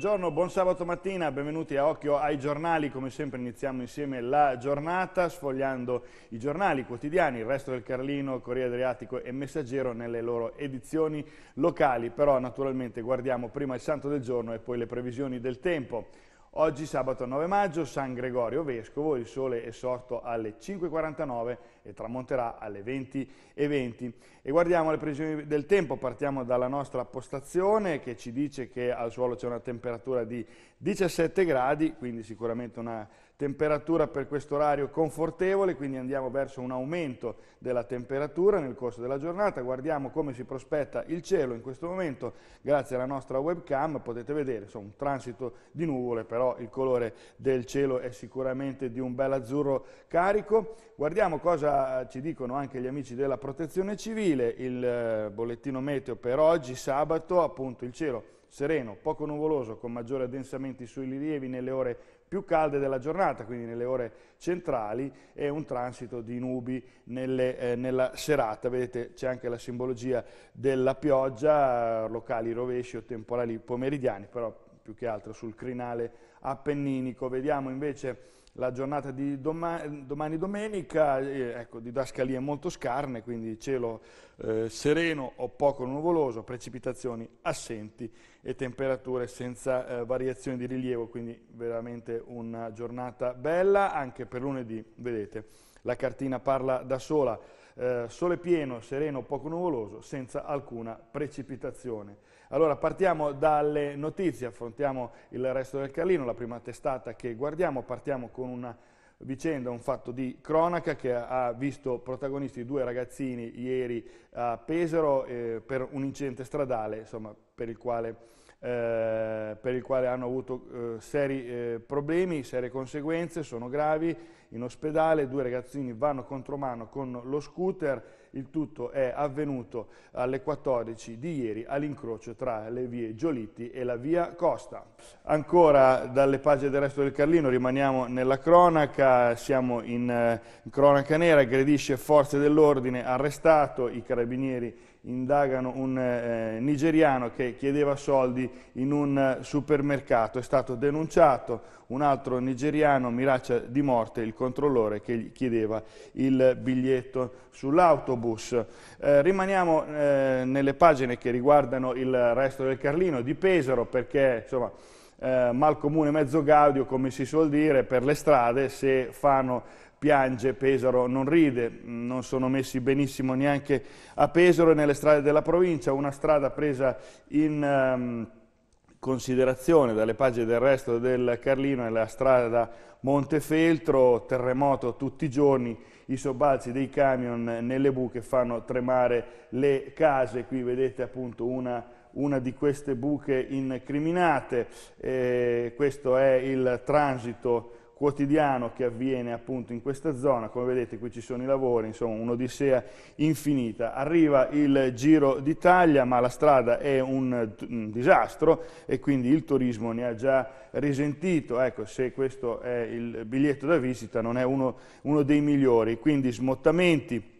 Buongiorno, buon sabato mattina, benvenuti a Occhio ai giornali. Come sempre iniziamo insieme la giornata sfogliando i giornali quotidiani, il resto del Carlino, Corriere Adriatico e Messaggero nelle loro edizioni locali. Però naturalmente guardiamo prima il santo del giorno e poi le previsioni del tempo. Oggi sabato 9 maggio San Gregorio Vescovo, il sole è sorto alle 5.49 e tramonterà alle 20.20. .20. E guardiamo le previsioni del tempo, partiamo dalla nostra postazione che ci dice che al suolo c'è una temperatura di 17 gradi, quindi sicuramente una temperatura per questo orario confortevole, quindi andiamo verso un aumento della temperatura nel corso della giornata, guardiamo come si prospetta il cielo in questo momento, grazie alla nostra webcam potete vedere, insomma, un transito di nuvole, però il colore del cielo è sicuramente di un bel azzurro carico. Guardiamo cosa eh, ci dicono anche gli amici della protezione civile, il eh, bollettino meteo per oggi, sabato, appunto il cielo sereno, poco nuvoloso, con maggiori addensamenti sui rilievi nelle ore più calde della giornata, quindi nelle ore centrali, e un transito di nubi nelle, eh, nella serata. Vedete c'è anche la simbologia della pioggia, locali rovesci o temporali pomeridiani, però più che altro sul crinale appenninico. Vediamo invece la giornata di domani, domani domenica, ecco, didascalia molto scarne, quindi cielo eh, sereno o poco nuvoloso, precipitazioni assenti e temperature senza eh, variazioni di rilievo, quindi veramente una giornata bella anche per lunedì, vedete, la cartina parla da sola, eh, sole pieno, sereno, o poco nuvoloso, senza alcuna precipitazione. Allora partiamo dalle notizie, affrontiamo il resto del Carlino, la prima testata che guardiamo, partiamo con una vicenda, un fatto di cronaca che ha visto protagonisti due ragazzini ieri a Pesaro eh, per un incidente stradale insomma, per, il quale, eh, per, il quale, hanno avuto eh, seri eh, problemi, serie conseguenze, sono gravi, in ospedale due ragazzini vanno contromano con lo scooter il tutto è avvenuto alle 14 di ieri all'incrocio tra le vie Giolitti e la via Costa. Ancora dalle pagine del resto del Carlino rimaniamo nella cronaca, siamo in, eh, cronaca nera, aggredisce forze dell'ordine, arrestato, i carabinieri indagano un eh, eh, nigeriano che chiedeva soldi in un eh, supermercato, è stato denunciato, un altro nigeriano miraccia di morte il controllore che gli chiedeva il biglietto sull'autobus. Eh, rimaniamo eh, nelle pagine che riguardano il resto del Carlino, di Pesaro perché insomma eh, mal comune mezzo gaudio, come si suol dire, per le strade, se Fano piange, Pesaro non ride, mm, non sono messi benissimo neanche a Pesaro e nelle strade della provincia, una strada presa in... Um, considerazione dalle pagine del resto del Carlino è la strada Montefeltro, terremoto tutti i giorni, i sobbalzi dei camion nelle buche fanno tremare le case, qui vedete appunto una, una di queste buche incriminate, eh, questo è il transito quotidiano che avviene appunto in questa zona, come vedete qui ci sono i lavori, insomma un'odissea infinita. Arriva il Giro d'Italia ma la strada è un, un, disastro e quindi il turismo ne ha già risentito, ecco se questo è il biglietto da visita non è uno, uno dei migliori, quindi smottamenti,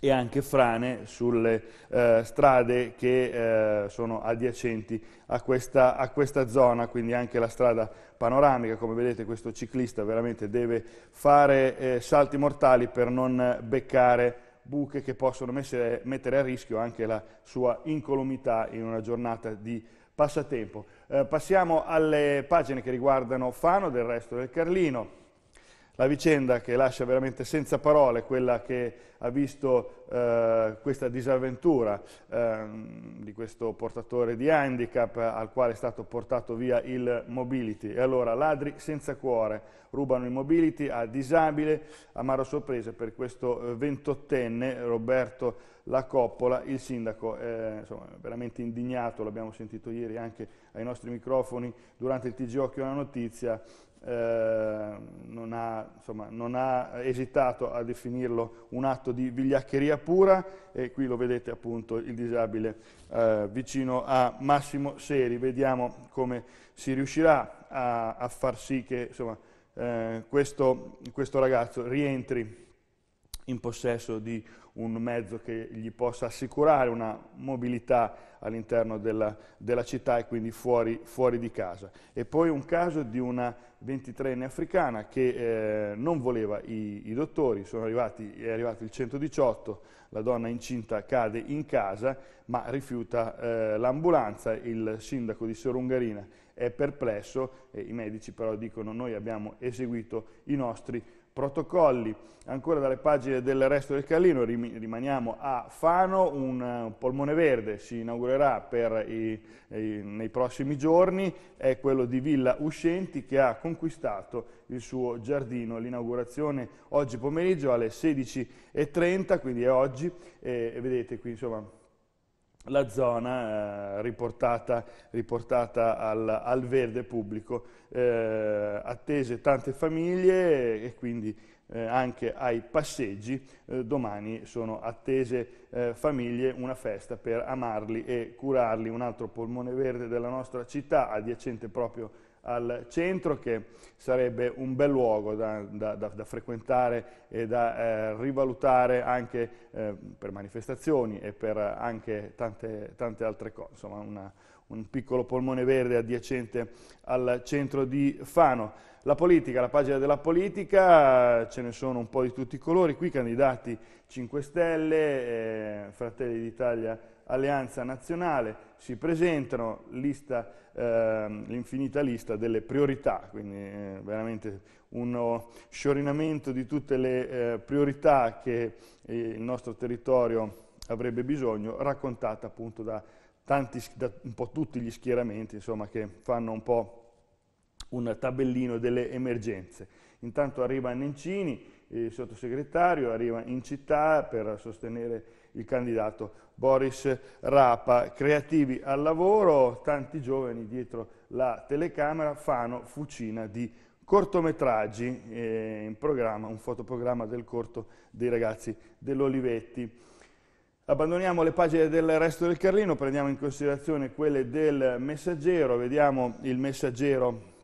e anche frane sulle eh, strade che eh, sono adiacenti a questa, a questa, zona, quindi anche la strada panoramica, come vedete questo ciclista veramente deve fare eh, salti mortali per non beccare buche che possono messe, mettere a rischio anche la sua incolumità in una giornata di passatempo. Eh, passiamo alle pagine che riguardano Fano, del resto del Carlino. La vicenda che lascia veramente senza parole quella che ha visto eh, questa disavventura eh, di questo portatore di handicap al quale è stato portato via il mobility. E allora ladri senza cuore rubano il mobility a disabile, amaro sorpresa per questo eh, ventottenne Roberto la coppola, il sindaco eh, è insomma, veramente indignato, l'abbiamo sentito ieri anche ai nostri microfoni durante il TG Occhio una Notizia, eh, non, ha, insomma, non, ha, esitato a definirlo un atto di vigliaccheria pura e qui lo vedete appunto il disabile eh, vicino a Massimo Seri, vediamo come si riuscirà a, a far sì che insomma, eh, questo, questo ragazzo rientri in possesso di un mezzo che gli possa assicurare una mobilità all'interno della, della, città e quindi fuori, fuori, di casa. E poi un caso di una 23enne africana che eh, non voleva i, i dottori, arrivati, è arrivato il 118, la donna incinta cade in casa ma rifiuta eh, l'ambulanza, il sindaco di Sorungarina è perplesso, eh, i medici però dicono noi abbiamo eseguito i nostri protocolli. Ancora dalle pagine del resto del Callino rimaniamo a Fano, un polmone verde si inaugurerà i, i, nei prossimi giorni, è quello di Villa Uscenti che ha conquistato il suo giardino. L'inaugurazione oggi pomeriggio alle 16.30, quindi è oggi, e, e vedete qui insomma la zona eh, riportata, riportata al, al, verde pubblico, eh, attese tante famiglie e quindi eh, anche ai passeggi, eh, domani sono attese eh, famiglie una festa per amarli e curarli, un altro polmone verde della nostra città adiacente proprio a al centro che sarebbe un bel luogo da, da, da, da frequentare e da eh, rivalutare anche eh, per manifestazioni e per anche tante, tante altre cose, insomma una, un piccolo polmone verde adiacente al centro di Fano. La politica, la pagina della politica, ce ne sono un po' di tutti i colori, qui candidati 5 Stelle, eh, Fratelli d'Italia, Alleanza Nazionale, si presentano ehm, l'infinita lista, eh, lista delle priorità, quindi eh, veramente uno sciorinamento di tutte le eh, priorità che eh, il nostro territorio avrebbe bisogno, raccontata appunto da, tanti, da un po' tutti gli schieramenti insomma, che fanno un po' un tabellino delle emergenze. Intanto arriva Nencini, il sottosegretario, arriva in città per sostenere il candidato Boris Rapa. Creativi al lavoro, tanti giovani dietro la telecamera fanno fucina di cortometraggi, eh, in programma, un fotoprogramma del corto dei ragazzi dell'Olivetti. Abbandoniamo le pagine del resto del Carlino, prendiamo in considerazione quelle del messaggero, vediamo il messaggero,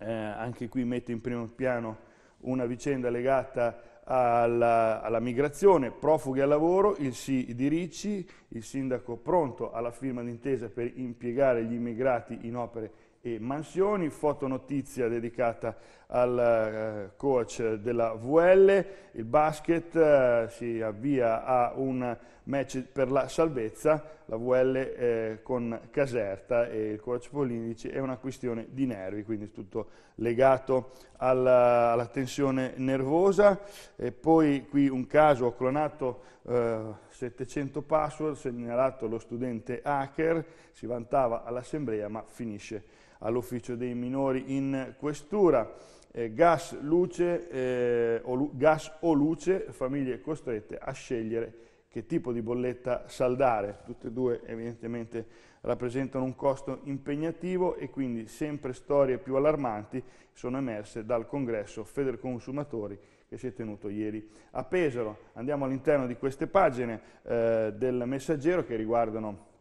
eh, anche qui mette in primo piano una vicenda legata a alla, alla migrazione, profughi al lavoro, il sì di Ricci, il sindaco pronto alla firma d'intesa per impiegare gli immigrati in opere e Mansioni, foto notizia dedicata al eh, coach della VL, il basket eh, si avvia a un match per la salvezza, la VL eh, con Caserta e il coach Polini è una questione di nervi, quindi tutto legato alla, alla tensione nervosa. E poi qui un caso, ho clonato eh, 700 password, segnalato lo studente hacker, si vantava all'assemblea ma finisce all'ufficio dei minori in questura, eh, gas, luce, eh, o gas o luce, famiglie costrette a scegliere che tipo di bolletta saldare, tutte e due evidentemente rappresentano un costo impegnativo e quindi sempre storie più allarmanti sono emerse dal congresso Federconsumatori che si è tenuto ieri a Pesaro. Andiamo all'interno di queste pagine eh, del messaggero che riguardano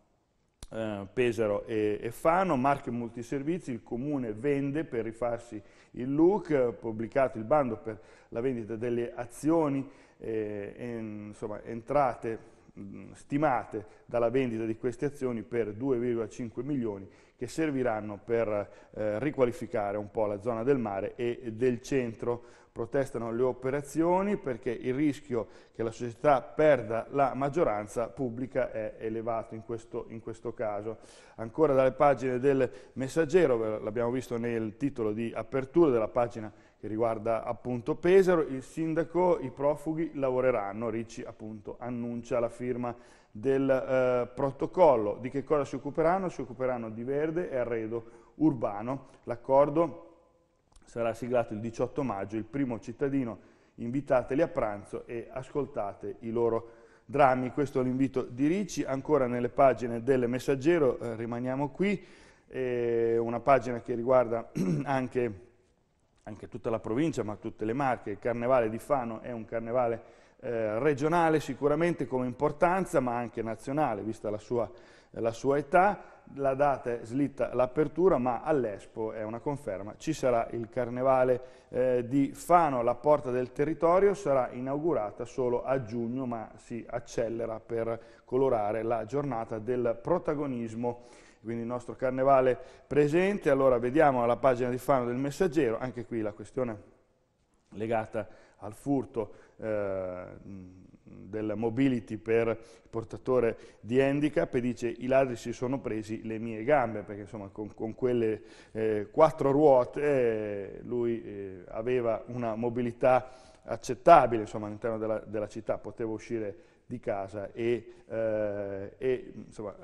eh, Pesaro e, e, Fano, marchio multiservizi, il comune vende per rifarsi il look, pubblicato il bando per la vendita delle azioni, eh, en, insomma, entrate mh, stimate dalla vendita di queste azioni per 2,5 milioni che serviranno per eh, riqualificare un po' la zona del mare e del centro. Protestano le operazioni perché il rischio che la società perda la maggioranza pubblica è elevato in questo, in questo caso. Ancora dalle pagine del Messaggero, l'abbiamo visto nel titolo di apertura della pagina che riguarda appunto Pesaro, il sindaco, i profughi lavoreranno, Ricci appunto annuncia la firma del eh, protocollo. Di che cosa si occuperanno? Si occuperanno di verde e arredo urbano. L'accordo sarà siglato il 18 maggio, il primo cittadino, invitateli a pranzo e ascoltate i loro drammi. Questo è l'invito di Ricci, ancora nelle pagine del Messaggero, eh, rimaniamo qui, eh, una pagina che riguarda anche anche tutta la provincia, ma tutte le Marche, il Carnevale di Fano è un carnevale eh, regionale sicuramente come importanza, ma anche nazionale, vista la sua, la sua età. La data è slitta l'apertura, ma all'Espo è una conferma. Ci sarà il Carnevale eh, di Fano, la porta del territorio sarà inaugurata solo a giugno, ma si accelera per colorare la giornata del protagonismo quindi il nostro carnevale presente. Allora vediamo alla pagina di Fano del Messaggero, anche qui la questione legata al furto eh, del mobility per portatore di handicap e dice i ladri si sono presi le mie gambe perché insomma con, con quelle eh, quattro ruote eh, lui aveva una mobilità accettabile all'interno della, della, città, poteva uscire di casa e, eh, e insomma,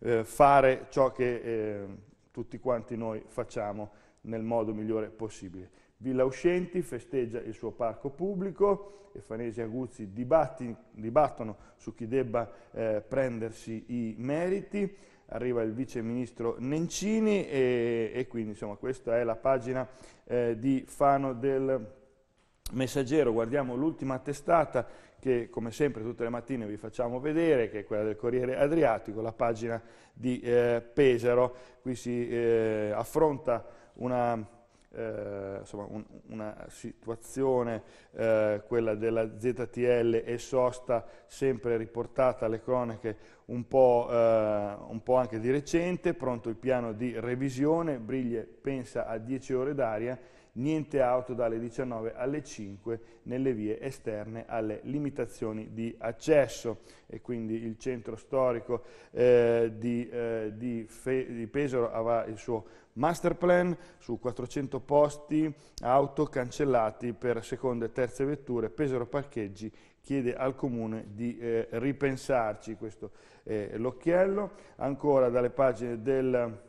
eh, fare ciò che eh, tutti quanti noi facciamo nel modo migliore possibile. Villa Uscenti festeggia il suo parco pubblico, Efanesi e Aguzzi dibatti, dibattono su chi debba eh, prendersi i meriti, arriva il vice ministro Nencini e, e quindi insomma, questa è la pagina eh, di Fano del Messaggero guardiamo l'ultima testata che come sempre tutte le mattine vi facciamo vedere, che è quella del Corriere Adriatico, la pagina di eh, Pesaro. Qui si eh, affronta una, eh, insomma, un, una situazione, eh, quella della ZTL e Sosta, sempre riportata alle cronache un po', eh, un po' anche di recente, pronto il piano di revisione, Briglie pensa a 10 ore d'aria niente auto dalle 19 alle 5 nelle vie esterne alle limitazioni di accesso e quindi il centro storico eh, di, eh, di, di Pesaro avrà il suo master plan su 400 posti auto cancellati per seconde e terze vetture, Pesaro Parcheggi chiede al Comune di eh, ripensarci questo eh, l'occhiello. Ancora dalle pagine del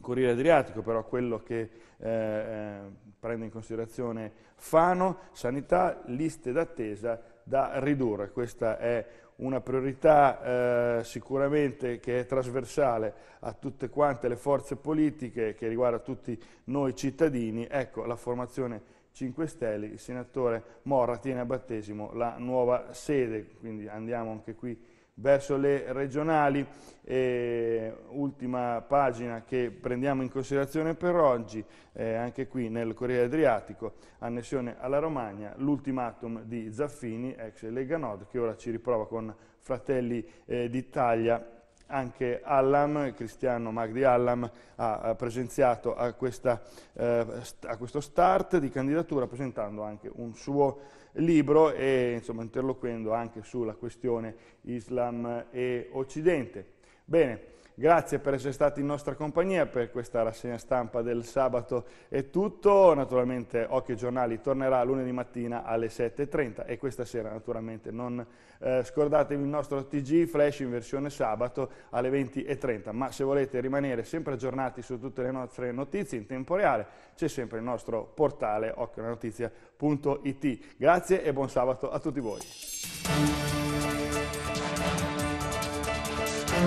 Corriere Adriatico, però quello che eh, eh, prende in considerazione Fano, sanità, liste d'attesa da ridurre. Questa è una priorità eh, sicuramente che è trasversale a tutte quante le forze politiche, che riguarda tutti noi cittadini. Ecco, la formazione 5 Stelle, il senatore Morra tiene a battesimo la nuova sede, quindi andiamo anche qui verso le regionali. E ultima pagina che prendiamo in considerazione per oggi, eh, anche qui nel Corriere Adriatico, annessione alla Romagna, l'ultimatum di Zaffini, ex Lega Nord, che ora ci riprova con Fratelli eh, d'Italia anche Allam, il cristiano Magdi Allam, ha presenziato a, questa, eh, a, questo start di candidatura presentando anche un suo libro e insomma, interloquendo anche sulla questione Islam e Occidente. Bene, grazie per essere stati in nostra compagnia per questa rassegna stampa del sabato è tutto, naturalmente Occhio Giornali tornerà lunedì mattina alle 7.30 e questa sera naturalmente non eh, scordatevi il nostro TG Flash in versione sabato alle 20.30, ma se volete rimanere sempre aggiornati su tutte le nostre notizie in tempo reale c'è sempre il nostro portale occhionotizia.it. Grazie e buon sabato a tutti voi.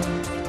thank you